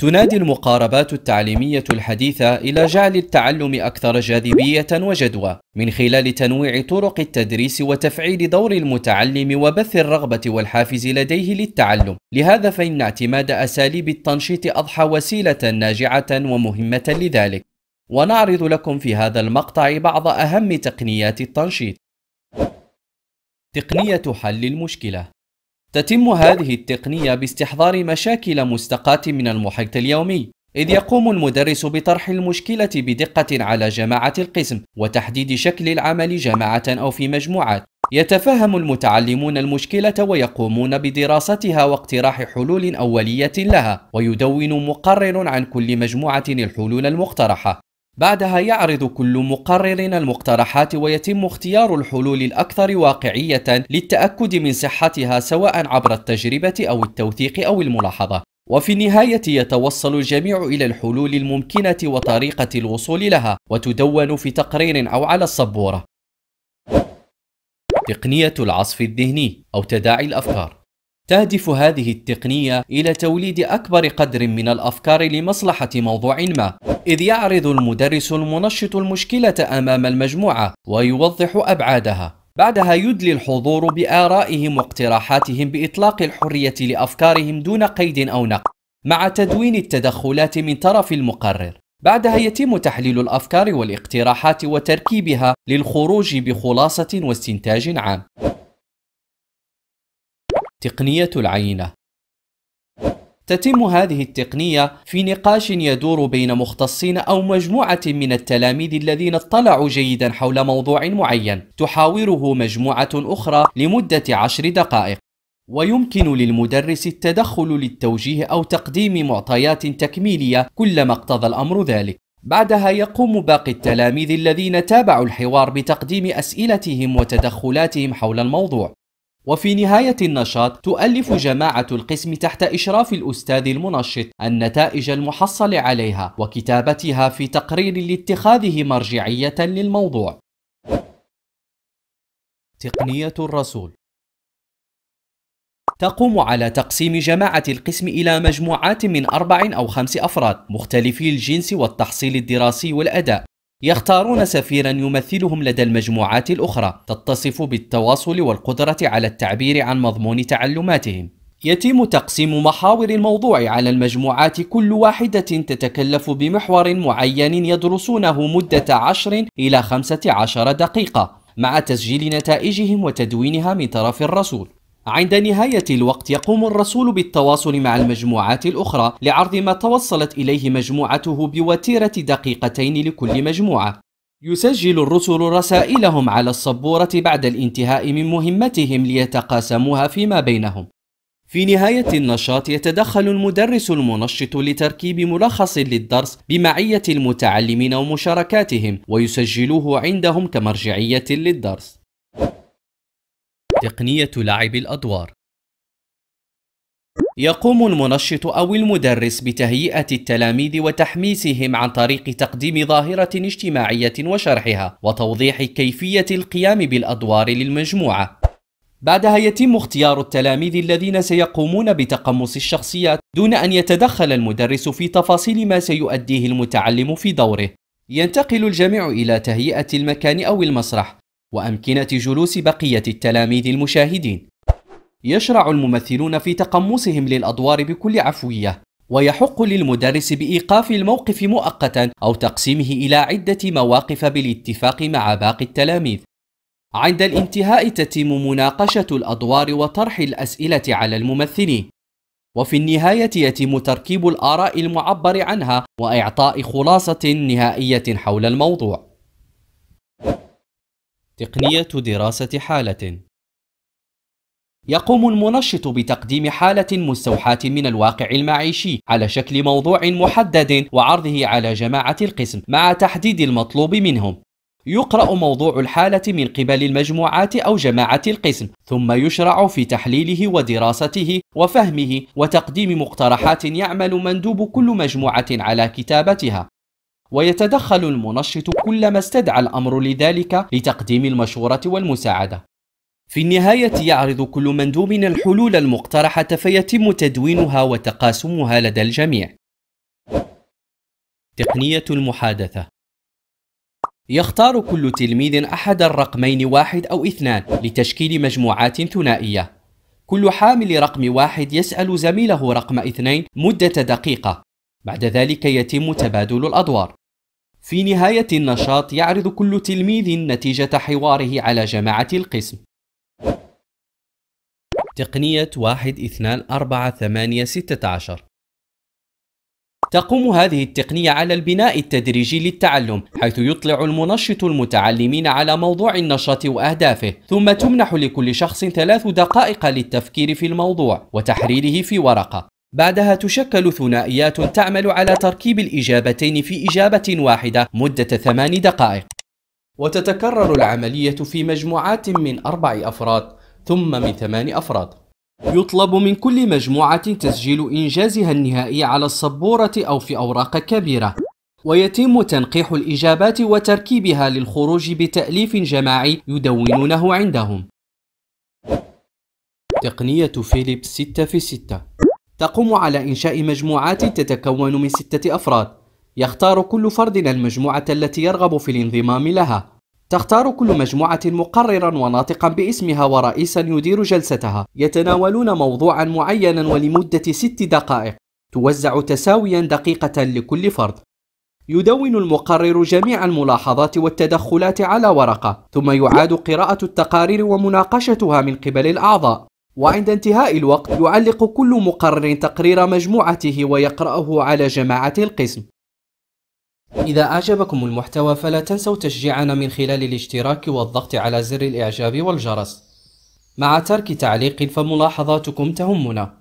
تنادي المقاربات التعليمية الحديثة إلى جعل التعلم أكثر جاذبية وجدوى من خلال تنويع طرق التدريس وتفعيل دور المتعلم وبث الرغبة والحافز لديه للتعلم لهذا فإن اعتماد أساليب التنشيط أضحى وسيلة ناجعة ومهمة لذلك ونعرض لكم في هذا المقطع بعض أهم تقنيات التنشيط تقنية حل المشكلة تتم هذه التقنية باستحضار مشاكل مستقاة من المحيط اليومي إذ يقوم المدرس بطرح المشكلة بدقة على جماعة القسم وتحديد شكل العمل جماعة أو في مجموعات يتفهم المتعلمون المشكلة ويقومون بدراستها واقتراح حلول أولية لها ويدون مقرر عن كل مجموعة الحلول المقترحة بعدها يعرض كل مقرر المقترحات ويتم اختيار الحلول الأكثر واقعية للتأكد من صحتها سواء عبر التجربة أو التوثيق أو الملاحظة وفي النهاية يتوصل الجميع إلى الحلول الممكنة وطريقة الوصول لها وتدون في تقرير أو على السبورة تقنية العصف الذهني أو تداعي الأفكار تهدف هذه التقنية إلى توليد أكبر قدر من الأفكار لمصلحة موضوع ما إذ يعرض المدرس المنشط المشكلة أمام المجموعة ويوضح أبعادها بعدها يدلي الحضور بآرائهم واقتراحاتهم بإطلاق الحرية لأفكارهم دون قيد أو نقد مع تدوين التدخلات من طرف المقرر بعدها يتم تحليل الأفكار والاقتراحات وتركيبها للخروج بخلاصة واستنتاج عام تقنية العينة تتم هذه التقنية في نقاش يدور بين مختصين أو مجموعة من التلاميذ الذين اطلعوا جيدا حول موضوع معين تحاوره مجموعة أخرى لمدة عشر دقائق ويمكن للمدرس التدخل للتوجيه أو تقديم معطيات تكميلية كلما اقتضى الأمر ذلك بعدها يقوم باقي التلاميذ الذين تابعوا الحوار بتقديم أسئلتهم وتدخلاتهم حول الموضوع وفي نهاية النشاط تؤلف جماعة القسم تحت إشراف الأستاذ المنشط النتائج المحصل عليها وكتابتها في تقرير لاتخاذه مرجعية للموضوع تقنية الرسول تقوم على تقسيم جماعة القسم إلى مجموعات من أربع أو خمس أفراد مختلفي الجنس والتحصيل الدراسي والأداء يختارون سفيرا يمثلهم لدى المجموعات الأخرى تتصف بالتواصل والقدرة على التعبير عن مضمون تعلماتهم يتم تقسيم محاور الموضوع على المجموعات كل واحدة تتكلف بمحور معين يدرسونه مدة 10 إلى 15 دقيقة مع تسجيل نتائجهم وتدوينها من طرف الرسول عند نهاية الوقت يقوم الرسول بالتواصل مع المجموعات الأخرى لعرض ما توصلت إليه مجموعته بوتيرة دقيقتين لكل مجموعة يسجل الرسل رسائلهم على السبورة بعد الانتهاء من مهمتهم ليتقاسموها فيما بينهم في نهاية النشاط يتدخل المدرس المنشط لتركيب ملخص للدرس بمعية المتعلمين ومشاركاتهم ويسجلوه عندهم كمرجعية للدرس تقنية لعب الأدوار يقوم المنشط أو المدرس بتهيئة التلاميذ وتحميسهم عن طريق تقديم ظاهرة اجتماعية وشرحها وتوضيح كيفية القيام بالأدوار للمجموعة بعدها يتم اختيار التلاميذ الذين سيقومون بتقمص الشخصيات دون أن يتدخل المدرس في تفاصيل ما سيؤديه المتعلم في دوره ينتقل الجميع إلى تهيئة المكان أو المسرح وأمكنة جلوس بقية التلاميذ المشاهدين يشرع الممثلون في تقمصهم للأدوار بكل عفوية ويحق للمدرس بإيقاف الموقف مؤقتا أو تقسيمه إلى عدة مواقف بالاتفاق مع باقي التلاميذ عند الانتهاء تتم مناقشة الأدوار وطرح الأسئلة على الممثلين وفي النهاية يتم تركيب الآراء المعبر عنها وإعطاء خلاصة نهائية حول الموضوع تقنية دراسة حالة يقوم المنشط بتقديم حالة مستوحاة من الواقع المعيشي على شكل موضوع محدد وعرضه على جماعة القسم مع تحديد المطلوب منهم يقرأ موضوع الحالة من قبل المجموعات أو جماعة القسم ثم يشرع في تحليله ودراسته وفهمه وتقديم مقترحات يعمل مندوب كل مجموعة على كتابتها ويتدخل المنشط كلما استدعى الأمر لذلك لتقديم المشورة والمساعدة في النهاية يعرض كل مندوب الحلول المقترحة فيتم تدوينها وتقاسمها لدى الجميع تقنية المحادثة يختار كل تلميذ أحد الرقمين واحد أو اثنان لتشكيل مجموعات ثنائية كل حامل رقم واحد يسأل زميله رقم اثنين مدة دقيقة بعد ذلك يتم تبادل الأدوار في نهاية النشاط يعرض كل تلميذ نتيجة حواره على جماعة القسم تقنية 1 2 4 8 16 تقوم هذه التقنية على البناء التدريجي للتعلم حيث يطلع المنشط المتعلمين على موضوع النشاط وأهدافه ثم تمنح لكل شخص ثلاث دقائق للتفكير في الموضوع وتحريره في ورقة بعدها تشكل ثنائيات تعمل على تركيب الإجابتين في إجابة واحدة مدة ثمان دقائق وتتكرر العملية في مجموعات من أربع أفراد ثم من ثمان أفراد يطلب من كل مجموعة تسجيل إنجازها النهائي على السبورة أو في أوراق كبيرة ويتم تنقيح الإجابات وتركيبها للخروج بتأليف جماعي يدونونه عندهم تقنية فيليبس 6 في 6 تقوم على إنشاء مجموعات تتكون من ستة أفراد يختار كل فرد المجموعة التي يرغب في الانضمام لها تختار كل مجموعة مقررا وناطقا باسمها ورئيسا يدير جلستها يتناولون موضوعا معينا ولمدة ست دقائق توزع تساويا دقيقة لكل فرد يدون المقرر جميع الملاحظات والتدخلات على ورقة ثم يعاد قراءة التقارير ومناقشتها من قبل الأعضاء وعند انتهاء الوقت يعلق كل مقرر تقرير مجموعته ويقرأه على جماعة القسم إذا أعجبكم المحتوى فلا تنسوا تشجيعنا من خلال الاشتراك والضغط على زر الإعجاب والجرس مع ترك تعليق فملاحظاتكم تهمنا